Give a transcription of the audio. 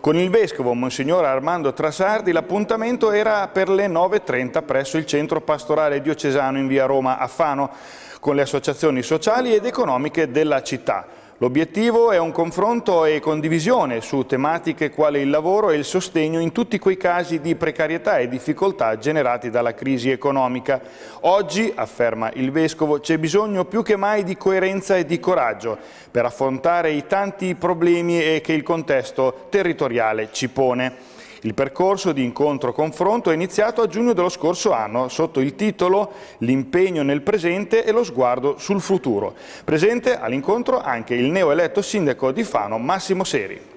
Con il vescovo Monsignor Armando Trasardi l'appuntamento era per le 9.30 presso il centro pastorale diocesano in via Roma a Fano con le associazioni sociali ed economiche della città. L'obiettivo è un confronto e condivisione su tematiche quali il lavoro e il sostegno in tutti quei casi di precarietà e difficoltà generati dalla crisi economica. Oggi, afferma il Vescovo, c'è bisogno più che mai di coerenza e di coraggio per affrontare i tanti problemi che il contesto territoriale ci pone. Il percorso di incontro-confronto è iniziato a giugno dello scorso anno sotto il titolo L'impegno nel presente e lo sguardo sul futuro. Presente all'incontro anche il neoeletto sindaco di Fano Massimo Seri.